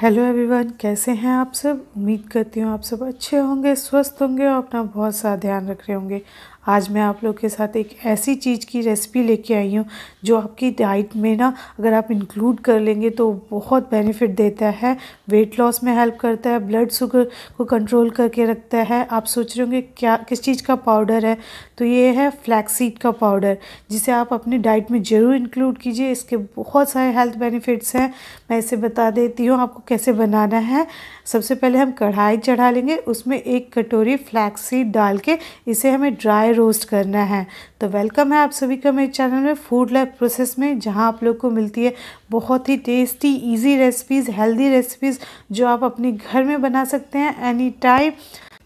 hello everyone कैसे हैं आप सब उम्मीद करती हूँ आप सब अच्छे होंगे स्वस्थ होंगे और अपना बहुत सा ध्यान रख रहे होंगे आज मैं आप लोग के साथ एक ऐसी चीज़ की रेसिपी लेके आई हूँ जो आपकी डाइट में ना अगर आप इंक्लूड कर लेंगे तो बहुत बेनिफिट देता है वेट लॉस में हेल्प करता है ब्लड शुगर को कंट्रोल करके रखता है आप सोच रहे होंगे क्या किस चीज़ का पाउडर है तो ये है फ्लैक्सीड का पाउडर जिसे आप अपने डाइट में ज़रूर इंक्लूड कीजिए इसके बहुत सारे हेल्थ बेनिफिट्स हैं मैं इसे बता देती हूँ आपको कैसे बनाना है सबसे पहले हम कढ़ाई चढ़ा लेंगे उसमें एक कटोरी फ्लैक्स सीड डाल के इसे हमें ड्राई रोस्ट करना है तो वेलकम है आप सभी का मेरे चैनल में फूड लाइफ प्रोसेस में जहाँ आप लोग को मिलती है बहुत ही tasty easy recipes healthy recipes जो आप अपने घर में बना सकते हैं एनी टाइम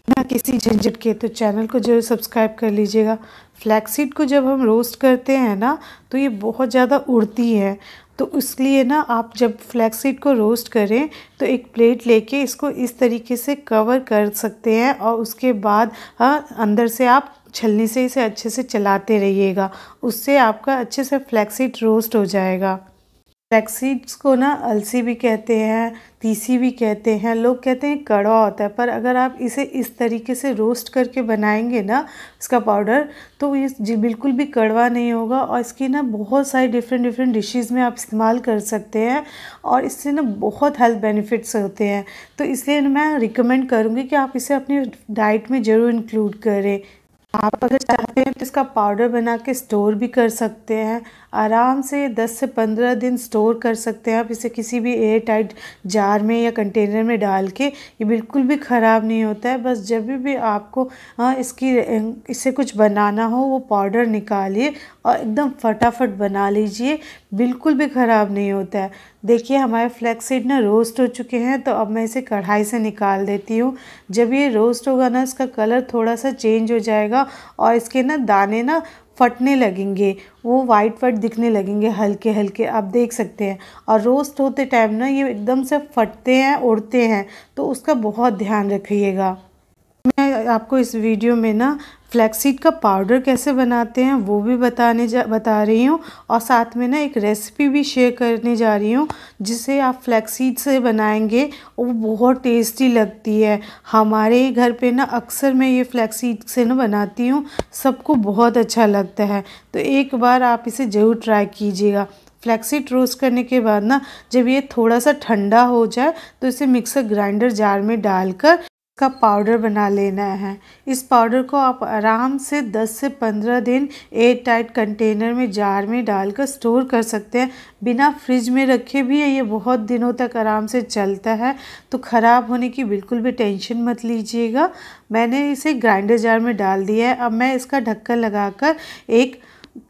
ना किसी झंझट के तो चैनल को जरूर सब्सक्राइब कर लीजिएगा फ्लैक्सीड को जब हम रोस्ट करते हैं ना तो ये बहुत ज़्यादा उड़ती है तो इसलिए ना आप जब सीड को रोस्ट करें तो एक प्लेट लेके इसको इस तरीके से कवर कर सकते हैं और उसके बाद हाँ, अंदर से आप छलनी से इसे अच्छे से चलाते रहिएगा उससे आपका अच्छे से सीड रोस्ट हो जाएगा फ्लैक्सीड्स को ना अलसी भी कहते हैं तीसी भी कहते हैं लोग कहते हैं कड़वा होता है पर अगर आप इसे इस तरीके से रोस्ट करके बनाएंगे ना इसका पाउडर तो ये जी बिल्कुल भी कड़वा नहीं होगा और इसकी ना बहुत सारी डिफरेंट डिफरेंट डिशेस में आप इस्तेमाल कर सकते हैं और इससे ना बहुत हेल्थ बेनिफिट्स होते हैं तो इसलिए मैं रिकमेंड करूँगी कि आप इसे अपनी डाइट में ज़रूर इंक्लूड करें आप अगर चाहते हैं तो इसका पाउडर बना के स्टोर भी कर सकते हैं आराम से 10 से 15 दिन स्टोर कर सकते हैं आप इसे किसी भी एयर टाइट जार में या कंटेनर में डाल के ये बिल्कुल भी ख़राब नहीं होता है बस जब भी आपको हाँ, इसकी इससे कुछ बनाना हो वो पाउडर निकालिए और एकदम फटाफट बना लीजिए बिल्कुल भी ख़राब नहीं होता है देखिए हमारे फ्लैक्स सीड ना रोस्ट हो चुके हैं तो अब मैं इसे कढ़ाई से निकाल देती हूँ जब ये रोस्ट होगा ना इसका कलर थोड़ा सा चेंज हो जाएगा और इसके ना दाने ना फटने लगेंगे वो वाइट वाइट दिखने लगेंगे हल्के हल्के आप देख सकते हैं और रोस्ट होते टाइम ना ये एकदम से फटते हैं उड़ते हैं तो उसका बहुत ध्यान रखिएगा मैं आपको इस वीडियो में ना फ्लैक्सीड का पाउडर कैसे बनाते हैं वो भी बताने जा बता रही हूँ और साथ में ना एक रेसिपी भी शेयर करने जा रही हूँ जिसे आप फ्लैक्सीड से बनाएंगे वो बहुत टेस्टी लगती है हमारे घर पे ना अक्सर मैं ये फ्लैक्सीड से ना बनाती हूँ सबको बहुत अच्छा लगता है तो एक बार आप इसे ज़रूर ट्राई कीजिएगा फ्लैक्सीड रोस्ट करने के बाद ना जब ये थोड़ा सा ठंडा हो जाए तो इसे मिक्सर ग्राइंडर जार में डालकर का पाउडर बना लेना है इस पाउडर को आप आराम से 10 से 15 दिन एयर टाइट कंटेनर में जार में डालकर स्टोर कर सकते हैं बिना फ्रिज में रखे भी है ये बहुत दिनों तक आराम से चलता है तो ख़राब होने की बिल्कुल भी टेंशन मत लीजिएगा मैंने इसे ग्राइंडर जार में डाल दिया है अब मैं इसका ढक्कन लगाकर एक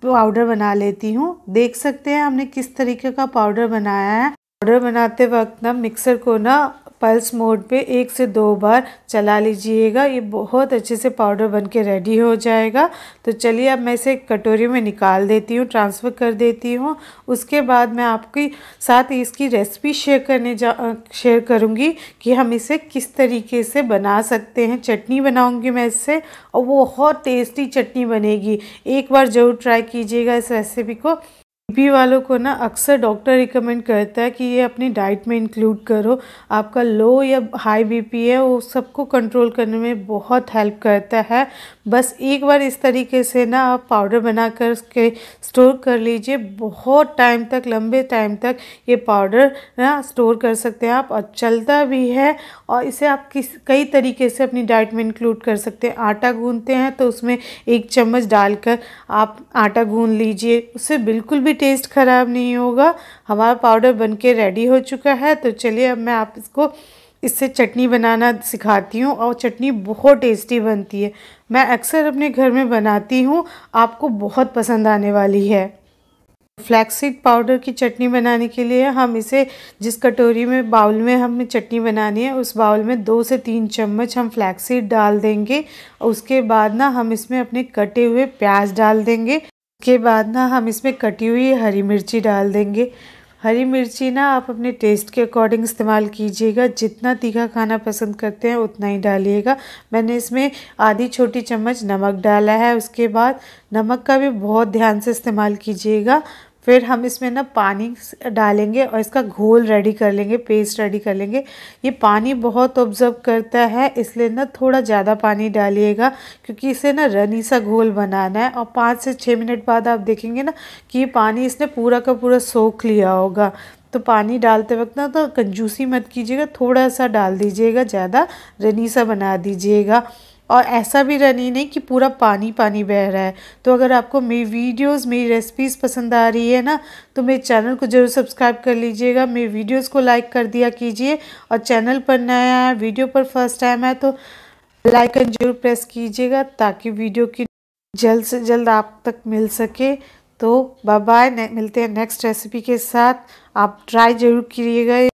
पाउडर बना लेती हूँ देख सकते हैं हमने किस तरीके का पाउडर बनाया है पाउडर बनाते वक्त ना मिक्सर को ना पल्स मोड पे एक से दो बार चला लीजिएगा ये बहुत अच्छे से पाउडर बन के रेडी हो जाएगा तो चलिए अब मैं इसे कटोरी में निकाल देती हूँ ट्रांसफ़र कर देती हूँ उसके बाद मैं आपकी साथ इसकी रेसिपी शेयर करने जा शेयर करूँगी कि हम इसे किस तरीके से बना सकते हैं चटनी बनाऊँगी मैं इससे और वो बहुत टेस्टी चटनी बनेगी एक बार ज़रूर ट्राई कीजिएगा इस रेसिपी को बीपी वालों को ना अक्सर डॉक्टर रिकमेंड करता है कि ये अपनी डाइट में इंक्लूड करो आपका लो या हाई बीपी है वो सबको कंट्रोल करने में बहुत हेल्प करता है बस एक बार इस तरीके से ना आप पाउडर बनाकर उसके स्टोर कर लीजिए बहुत टाइम तक लंबे टाइम तक ये पाउडर ना स्टोर कर सकते हैं आप और चलता भी है और इसे आप किस कई तरीके से अपनी डाइट में इंक्लूड कर सकते हैं आटा गूंदते हैं तो उसमें एक चम्मच डालकर आप आटा गूंद लीजिए उससे बिल्कुल भी टेस्ट ख़राब नहीं होगा हमारा पाउडर बनके रेडी हो चुका है तो चलिए अब मैं आप इसको इससे चटनी बनाना सिखाती हूँ और चटनी बहुत टेस्टी बनती है मैं अक्सर अपने घर में बनाती हूँ आपको बहुत पसंद आने वाली है फ्लैक्सीड पाउडर की चटनी बनाने के लिए हम इसे जिस कटोरी में बाउल में हमें चटनी बनानी है उस बाउल में दो से तीन चम्मच हम फ्लैक्सीड डाल देंगे उसके बाद ना हम इसमें अपने कटे हुए प्याज डाल देंगे के बाद ना हम इसमें कटी हुई हरी मिर्ची डाल देंगे हरी मिर्ची ना आप अपने टेस्ट के अकॉर्डिंग इस्तेमाल कीजिएगा जितना तीखा खाना पसंद करते हैं उतना ही डालिएगा मैंने इसमें आधी छोटी चम्मच नमक डाला है उसके बाद नमक का भी बहुत ध्यान से इस्तेमाल कीजिएगा फिर हम इसमें ना पानी डालेंगे और इसका घोल रेडी कर लेंगे पेस्ट रेडी कर लेंगे ये पानी बहुत ऑब्जर्व करता है इसलिए ना थोड़ा ज़्यादा पानी डालिएगा क्योंकि इसे ना रनी सा घोल बनाना है और पाँच से छः मिनट बाद आप देखेंगे ना कि ये पानी इसने पूरा का पूरा सोख लिया होगा तो पानी डालते वक्त ना तो कंजूसी मत कीजिएगा थोड़ा सा डाल दीजिएगा ज़्यादा रनी सा बना दीजिएगा और ऐसा भी रनी नहीं कि पूरा पानी पानी बह रहा है तो अगर आपको मेरी वीडियोस मेरी रेसिपीज़ पसंद आ रही है ना तो मेरे चैनल को ज़रूर सब्सक्राइब कर लीजिएगा मेरी वीडियोस को लाइक कर दिया कीजिए और चैनल पर नया है वीडियो पर फर्स्ट टाइम है तो लाइकन जरूर प्रेस कीजिएगा ताकि वीडियो की जल्द से जल्द आप तक मिल सके तो बाय बाय मिलते हैं नेक्स्ट रेसिपी के साथ आप ट्राई ज़रूर करिएगा